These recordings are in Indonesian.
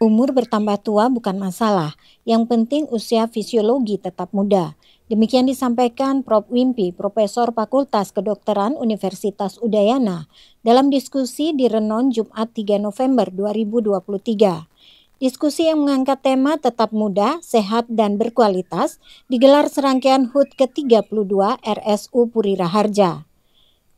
Umur bertambah tua bukan masalah, yang penting usia fisiologi tetap muda. Demikian disampaikan Prof. Wimpi, Profesor Fakultas Kedokteran Universitas Udayana dalam diskusi di Renon Jumat 3 November 2023. Diskusi yang mengangkat tema tetap muda, sehat, dan berkualitas digelar serangkaian HUT ke-32 RSU Puri Raharja.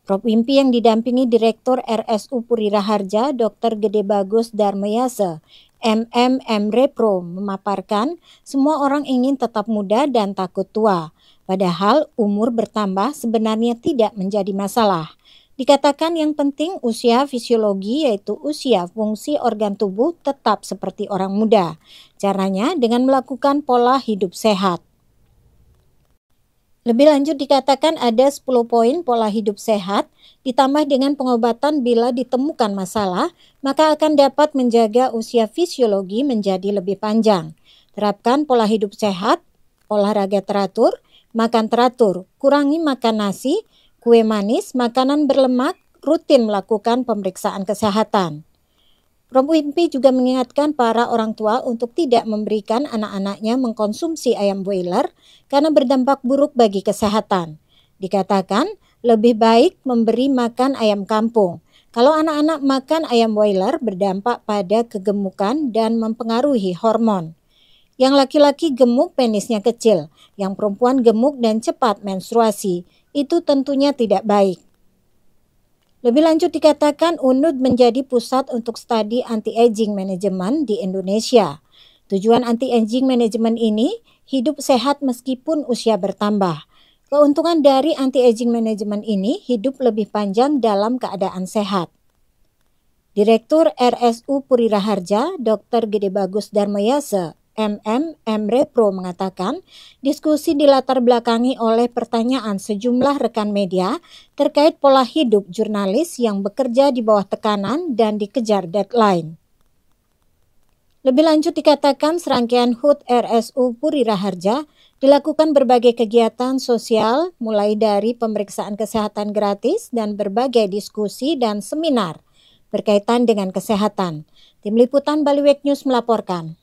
Prof. Wimpi yang didampingi Direktur RSU Puri Raharja, Dr. Gede Bagus Darmayase, MMM Reprom memaparkan, semua orang ingin tetap muda dan takut tua. Padahal umur bertambah sebenarnya tidak menjadi masalah. Dikatakan yang penting usia fisiologi yaitu usia fungsi organ tubuh tetap seperti orang muda. Caranya dengan melakukan pola hidup sehat. Lebih lanjut dikatakan ada 10 poin pola hidup sehat ditambah dengan pengobatan bila ditemukan masalah, maka akan dapat menjaga usia fisiologi menjadi lebih panjang. Terapkan pola hidup sehat, olahraga teratur, makan teratur, kurangi makan nasi, kue manis, makanan berlemak, rutin melakukan pemeriksaan kesehatan. Romo Impi juga mengingatkan para orang tua untuk tidak memberikan anak-anaknya mengkonsumsi ayam boiler karena berdampak buruk bagi kesehatan. Dikatakan lebih baik memberi makan ayam kampung. Kalau anak-anak makan ayam boiler berdampak pada kegemukan dan mempengaruhi hormon. Yang laki-laki gemuk penisnya kecil, yang perempuan gemuk dan cepat menstruasi. Itu tentunya tidak baik. Lebih lanjut dikatakan UNUD menjadi pusat untuk studi anti-aging manajemen di Indonesia. Tujuan anti-aging manajemen ini hidup sehat meskipun usia bertambah. Keuntungan dari anti-aging manajemen ini hidup lebih panjang dalam keadaan sehat. Direktur RSU Puri Raharja, Dr. Gede Bagus Darmayase, MM Emre Pro mengatakan, diskusi dilatar belakangi oleh pertanyaan sejumlah rekan media terkait pola hidup jurnalis yang bekerja di bawah tekanan dan dikejar deadline. Lebih lanjut dikatakan serangkaian HUT RSU Puri Raharja dilakukan berbagai kegiatan sosial mulai dari pemeriksaan kesehatan gratis dan berbagai diskusi dan seminar berkaitan dengan kesehatan. Tim Liputan Baliwek News melaporkan.